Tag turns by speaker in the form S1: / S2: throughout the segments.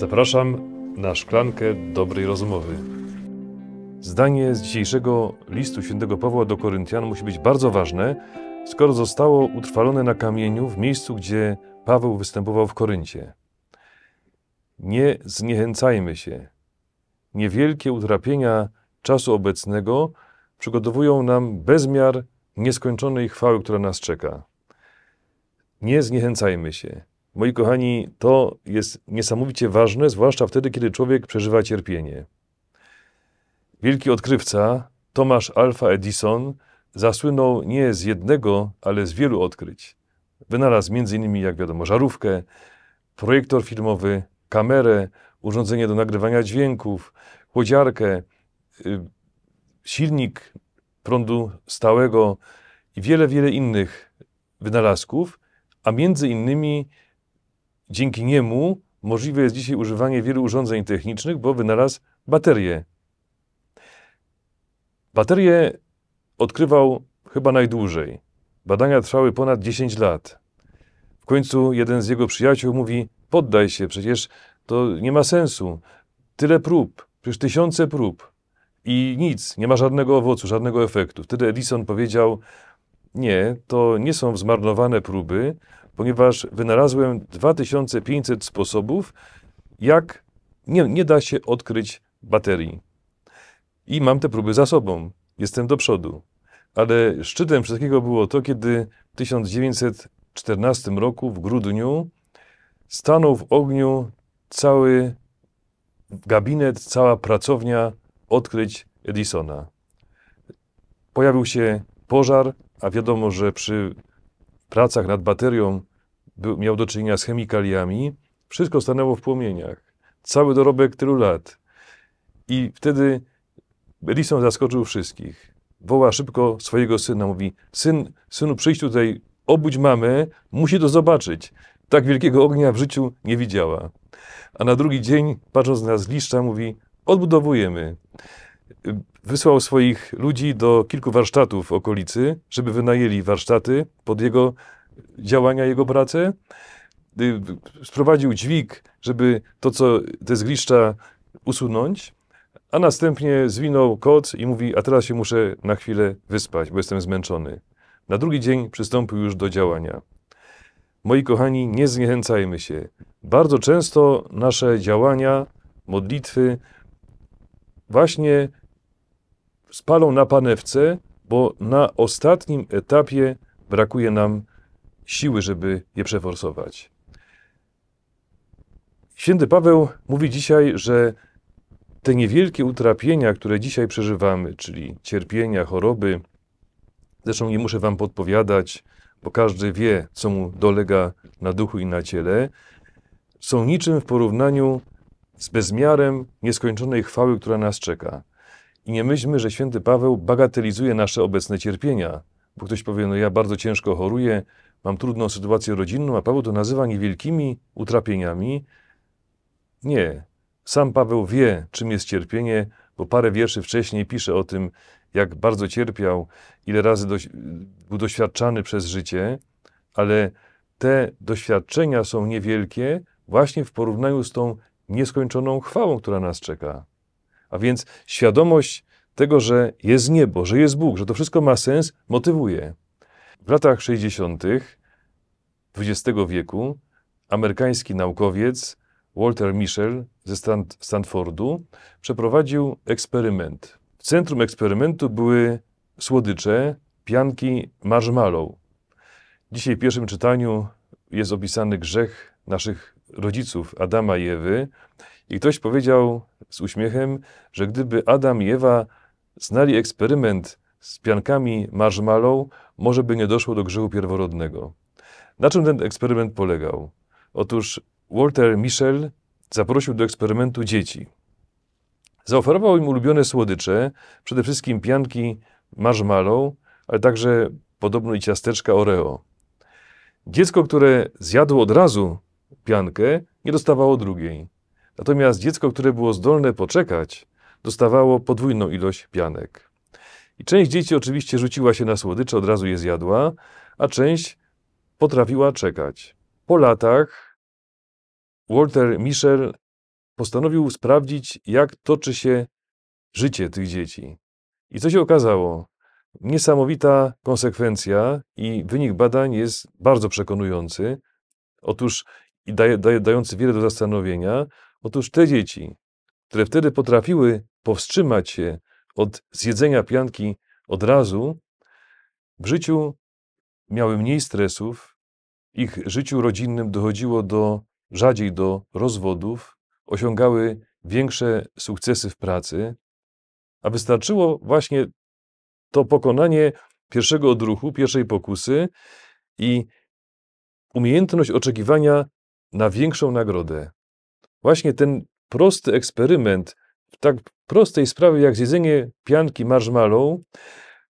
S1: Zapraszam na szklankę dobrej rozmowy. Zdanie z dzisiejszego listu świętego Pawła do Koryntian musi być bardzo ważne, skoro zostało utrwalone na kamieniu w miejscu, gdzie Paweł występował w Koryncie. Nie zniechęcajmy się. Niewielkie utrapienia czasu obecnego przygotowują nam bezmiar nieskończonej chwały, która nas czeka. Nie zniechęcajmy się. Moi kochani, to jest niesamowicie ważne, zwłaszcza wtedy, kiedy człowiek przeżywa cierpienie. Wielki odkrywca Tomasz Alfa Edison zasłynął nie z jednego, ale z wielu odkryć. Wynalazł m.in., jak wiadomo, żarówkę, projektor filmowy, kamerę, urządzenie do nagrywania dźwięków, chłodziarkę, y, silnik prądu stałego i wiele, wiele innych wynalazków, a między innymi Dzięki niemu możliwe jest dzisiaj używanie wielu urządzeń technicznych, bo wynalazł baterię. Baterię odkrywał chyba najdłużej. Badania trwały ponad 10 lat. W końcu jeden z jego przyjaciół mówi: Poddaj się, przecież to nie ma sensu. Tyle prób, przecież tysiące prób i nic, nie ma żadnego owocu, żadnego efektu. Wtedy Edison powiedział: Nie, to nie są zmarnowane próby, ponieważ wynalazłem 2500 sposobów, jak nie, nie da się odkryć baterii. I mam te próby za sobą. Jestem do przodu. Ale szczytem wszystkiego było to, kiedy w 1914 roku, w grudniu, stanął w ogniu cały gabinet, cała pracownia odkryć Edisona. Pojawił się pożar, a wiadomo, że przy pracach nad baterią był, miał do czynienia z chemikaliami, wszystko stanęło w płomieniach. Cały dorobek tylu lat. I wtedy Edison zaskoczył wszystkich. Woła szybko swojego syna, mówi, syn, synu przyjdź tutaj, obudź mamę, musi to zobaczyć. Tak wielkiego ognia w życiu nie widziała. A na drugi dzień, patrząc na zliszcza, mówi, odbudowujemy. Wysłał swoich ludzi do kilku warsztatów okolicy, żeby wynajęli warsztaty pod jego działania jego pracy. Y, sprowadził dźwig, żeby to, co te zgliszcza usunąć, a następnie zwinął kot i mówi, a teraz się muszę na chwilę wyspać, bo jestem zmęczony. Na drugi dzień przystąpił już do działania. Moi kochani, nie zniechęcajmy się. Bardzo często nasze działania, modlitwy właśnie spalą na panewce, bo na ostatnim etapie brakuje nam siły, żeby je przeforsować. Święty Paweł mówi dzisiaj, że te niewielkie utrapienia, które dzisiaj przeżywamy, czyli cierpienia, choroby, zresztą nie muszę wam podpowiadać, bo każdy wie, co mu dolega na duchu i na ciele, są niczym w porównaniu z bezmiarem nieskończonej chwały, która nas czeka. I nie myślmy, że święty Paweł bagatelizuje nasze obecne cierpienia, bo ktoś powie, no ja bardzo ciężko choruję, mam trudną sytuację rodzinną, a Paweł to nazywa niewielkimi utrapieniami. Nie. Sam Paweł wie, czym jest cierpienie, bo parę wierszy wcześniej pisze o tym, jak bardzo cierpiał, ile razy doś był doświadczany przez życie, ale te doświadczenia są niewielkie właśnie w porównaniu z tą nieskończoną chwałą, która nas czeka. A więc świadomość tego, że jest niebo, że jest Bóg, że to wszystko ma sens, motywuje. W latach 60. XX wieku amerykański naukowiec Walter Mischel ze Stanfordu przeprowadził eksperyment. W centrum eksperymentu były słodycze, pianki marshmallow. Dzisiaj w pierwszym czytaniu jest opisany grzech naszych rodziców Adama i Ewy i ktoś powiedział z uśmiechem, że gdyby Adam i Ewa znali eksperyment z piankami marshmallow, może by nie doszło do grzechu pierworodnego. Na czym ten eksperyment polegał? Otóż Walter Michel zaprosił do eksperymentu dzieci. Zaoferował im ulubione słodycze, przede wszystkim pianki marshmallow, ale także podobno i ciasteczka Oreo. Dziecko, które zjadło od razu piankę, nie dostawało drugiej. Natomiast dziecko, które było zdolne poczekać, dostawało podwójną ilość pianek. I część dzieci oczywiście rzuciła się na słodycze, od razu je zjadła, a część potrafiła czekać. Po latach Walter Michel postanowił sprawdzić, jak toczy się życie tych dzieci. I co się okazało? Niesamowita konsekwencja i wynik badań jest bardzo przekonujący. Otóż i daje, daje, dający wiele do zastanowienia. Otóż te dzieci, które wtedy potrafiły powstrzymać się od zjedzenia pianki od razu, w życiu miały mniej stresów, ich życiu rodzinnym dochodziło do rzadziej do rozwodów, osiągały większe sukcesy w pracy, a wystarczyło właśnie to pokonanie pierwszego odruchu, pierwszej pokusy i umiejętność oczekiwania na większą nagrodę. Właśnie ten prosty eksperyment w tak prostej sprawie jak zjedzenie pianki marshmallow,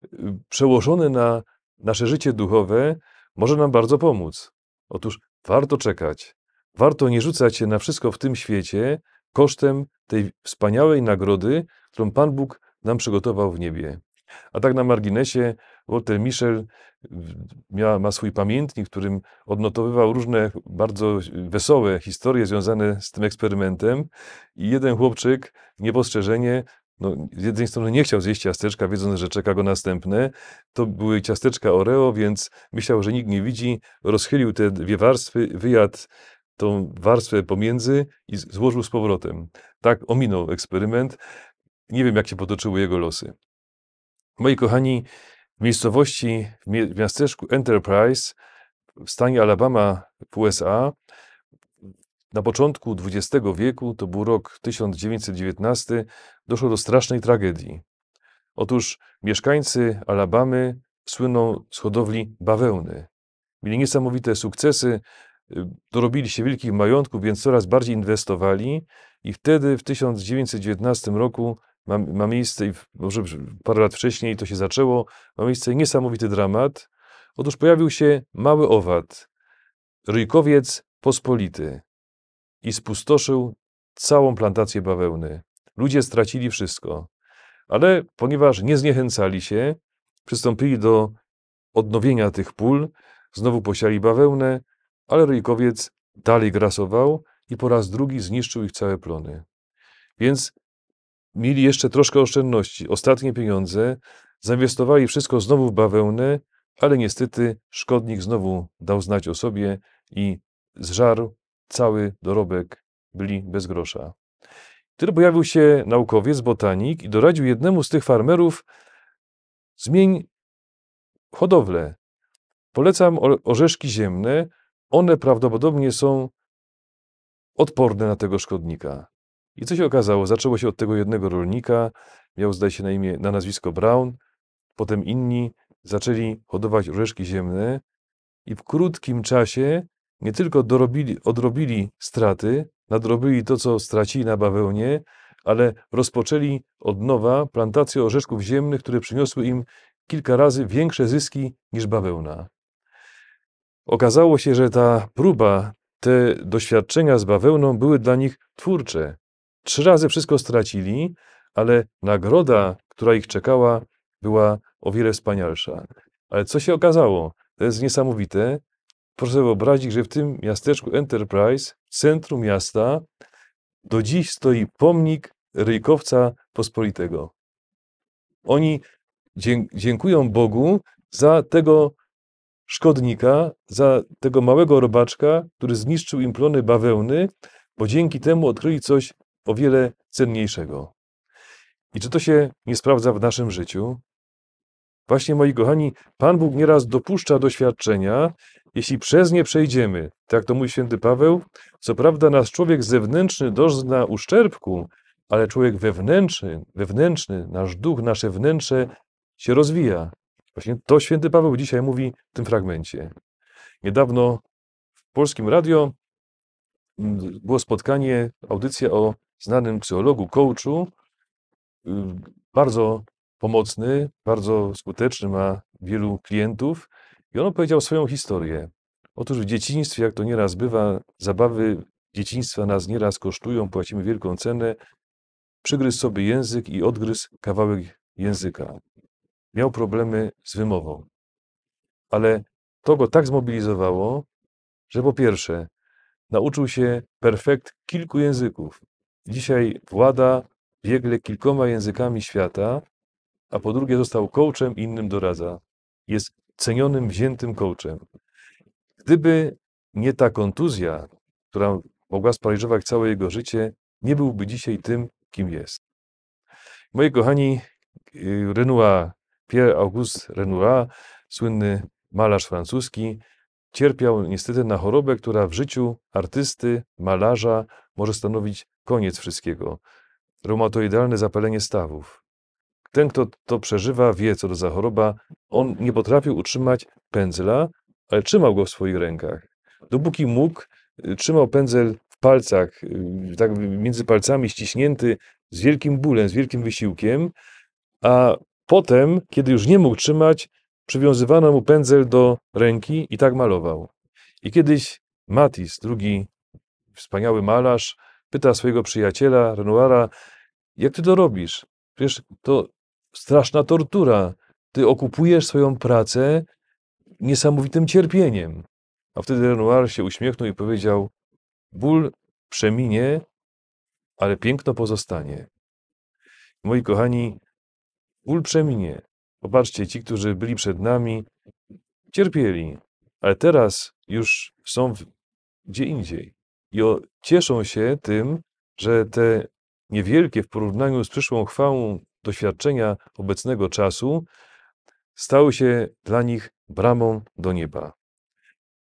S1: y, przełożone na nasze życie duchowe, może nam bardzo pomóc. Otóż warto czekać, warto nie rzucać się na wszystko w tym świecie kosztem tej wspaniałej nagrody, którą Pan Bóg nam przygotował w niebie. A tak na marginesie, Walter Michel miał, ma swój pamiętnik, w którym odnotowywał różne bardzo wesołe historie związane z tym eksperymentem i jeden chłopczyk niepostrzeżenie no, z jednej strony nie chciał zjeść ciasteczka, wiedząc, że czeka go następne. To były ciasteczka Oreo, więc myślał, że nikt nie widzi. Rozchylił te dwie warstwy, wyjadł tą warstwę pomiędzy i złożył z powrotem. Tak ominął eksperyment. Nie wiem, jak się potoczyły jego losy. Moi kochani, w miejscowości, w miasteczku Enterprise w stanie Alabama w USA na początku XX wieku, to był rok 1919, doszło do strasznej tragedii. Otóż mieszkańcy Alabamy słyną z hodowli bawełny. Mieli niesamowite sukcesy, y, dorobili się wielkich majątków, więc coraz bardziej inwestowali i wtedy w 1919 roku ma, ma miejsce, może parę lat wcześniej to się zaczęło, ma miejsce niesamowity dramat. Otóż pojawił się mały owad, ryjkowiec pospolity i spustoszył całą plantację bawełny. Ludzie stracili wszystko, ale ponieważ nie zniechęcali się, przystąpili do odnowienia tych pól, znowu posiali bawełnę, ale ryjkowiec dalej grasował i po raz drugi zniszczył ich całe plony. Więc mieli jeszcze troszkę oszczędności, ostatnie pieniądze, zainwestowali wszystko znowu w bawełnę, ale niestety szkodnik znowu dał znać o sobie i zżarł cały dorobek, byli bez grosza. Wtedy pojawił się naukowiec, botanik i doradził jednemu z tych farmerów: zmień hodowlę. Polecam orzeszki ziemne, one prawdopodobnie są odporne na tego szkodnika. I co się okazało? Zaczęło się od tego jednego rolnika, miał zdaje się na imię, na nazwisko Brown, potem inni zaczęli hodować orzeszki ziemne i w krótkim czasie nie tylko dorobili, odrobili straty, nadrobili to, co stracili na bawełnie, ale rozpoczęli od nowa plantację orzeszków ziemnych, które przyniosły im kilka razy większe zyski niż bawełna. Okazało się, że ta próba, te doświadczenia z bawełną były dla nich twórcze. Trzy razy wszystko stracili, ale nagroda, która ich czekała, była o wiele wspanialsza. Ale co się okazało? To jest niesamowite. Proszę sobie wyobrazić, że w tym miasteczku Enterprise, w centrum miasta, do dziś stoi pomnik Ryjkowca Pospolitego. Oni dziękują Bogu za tego szkodnika, za tego małego robaczka, który zniszczył im plony bawełny, bo dzięki temu odkryli coś o wiele cenniejszego. I czy to się nie sprawdza w naszym życiu? Właśnie, moi kochani, Pan Bóg nieraz dopuszcza doświadczenia, jeśli przez nie przejdziemy, tak to mój święty Paweł. Co prawda, nas człowiek zewnętrzny dozna uszczerbku, ale człowiek wewnętrzny, wewnętrzny, nasz duch, nasze wnętrze się rozwija. Właśnie to święty Paweł dzisiaj mówi w tym fragmencie. Niedawno w polskim radio mm, było spotkanie, audycja o znanym psychologu, coachu, y, bardzo pomocny, bardzo skuteczny, ma wielu klientów i on opowiedział swoją historię. Otóż w dzieciństwie, jak to nieraz bywa, zabawy dzieciństwa nas nieraz kosztują, płacimy wielką cenę. Przygryzł sobie język i odgryzł kawałek języka. Miał problemy z wymową. Ale to go tak zmobilizowało, że po pierwsze, nauczył się perfekt kilku języków. Dzisiaj włada biegle kilkoma językami świata, a po drugie został coachem i innym doradza. Jest cenionym, wziętym coachem. Gdyby nie ta kontuzja, która mogła sparaliżować całe jego życie, nie byłby dzisiaj tym, kim jest. Moi kochani, y, Renoir, Pierre-Auguste Renoir, słynny malarz francuski, cierpiał niestety na chorobę, która w życiu artysty, malarza może stanowić Koniec wszystkiego. Reumatoidalne zapalenie stawów. Ten, kto to przeżywa, wie, co to za choroba. On nie potrafił utrzymać pędzla, ale trzymał go w swoich rękach. Dopóki mógł, y, trzymał pędzel w palcach, y, tak między palcami ściśnięty, z wielkim bólem, z wielkim wysiłkiem, a potem, kiedy już nie mógł trzymać, przywiązywano mu pędzel do ręki i tak malował. I kiedyś Matis, drugi wspaniały malarz, pyta swojego przyjaciela, Renoira, jak ty to robisz? Przecież to straszna tortura. Ty okupujesz swoją pracę niesamowitym cierpieniem. A wtedy Renoir się uśmiechnął i powiedział: Ból przeminie, ale piękno pozostanie. Moi kochani, ból przeminie. Popatrzcie, ci, którzy byli przed nami, cierpieli, ale teraz już są w... gdzie indziej i o, cieszą się tym, że te niewielkie w porównaniu z przyszłą chwałą doświadczenia obecnego czasu stały się dla nich bramą do nieba.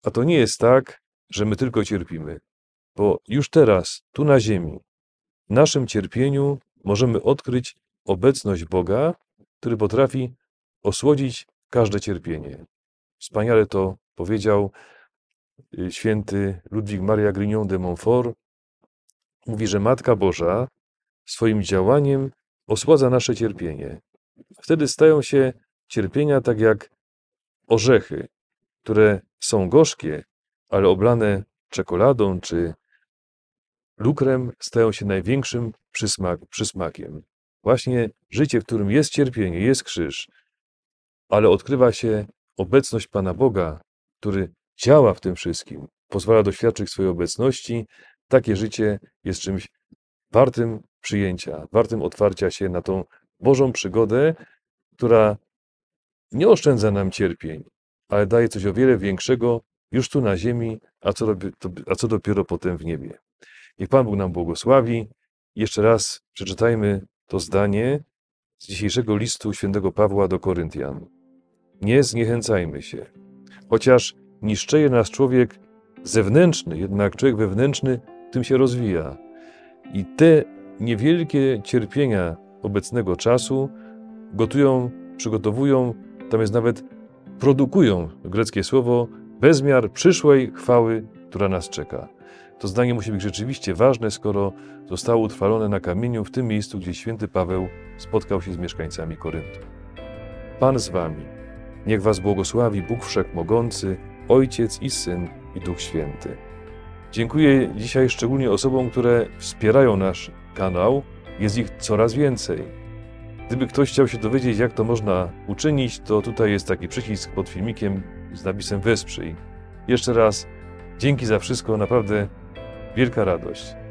S1: A to nie jest tak, że my tylko cierpimy, bo już teraz, tu na ziemi, w naszym cierpieniu możemy odkryć obecność Boga, który potrafi osłodzić każde cierpienie. Wspaniale to powiedział Y, święty Ludwik Maria Grignon de Montfort mówi, że Matka Boża swoim działaniem osładza nasze cierpienie. Wtedy stają się cierpienia tak jak orzechy, które są gorzkie, ale oblane czekoladą czy lukrem stają się największym przysmak, przysmakiem. Właśnie życie, w którym jest cierpienie, jest krzyż, ale odkrywa się obecność Pana Boga, który ciała w tym wszystkim, pozwala doświadczyć swojej obecności, takie życie jest czymś wartym przyjęcia, wartym otwarcia się na tą Bożą przygodę, która nie oszczędza nam cierpień, ale daje coś o wiele większego już tu na ziemi, a co, a co dopiero potem w niebie. Niech Pan Bóg nam błogosławi. Jeszcze raz przeczytajmy to zdanie z dzisiejszego listu świętego Pawła do Koryntian. Nie zniechęcajmy się, chociaż niż nas człowiek zewnętrzny, jednak człowiek wewnętrzny tym się rozwija. I te niewielkie cierpienia obecnego czasu gotują, przygotowują, tam jest nawet produkują greckie słowo bezmiar przyszłej chwały, która nas czeka. To zdanie musi być rzeczywiście ważne, skoro zostało utrwalone na kamieniu w tym miejscu, gdzie święty Paweł spotkał się z mieszkańcami Koryntu. Pan z wami. Niech was błogosławi Bóg Wszechmogący, Ojciec i Syn i Duch Święty. Dziękuję dzisiaj szczególnie osobom, które wspierają nasz kanał. Jest ich coraz więcej. Gdyby ktoś chciał się dowiedzieć, jak to można uczynić, to tutaj jest taki przycisk pod filmikiem z napisem Wesprzyj. Jeszcze raz dzięki za wszystko, naprawdę wielka radość.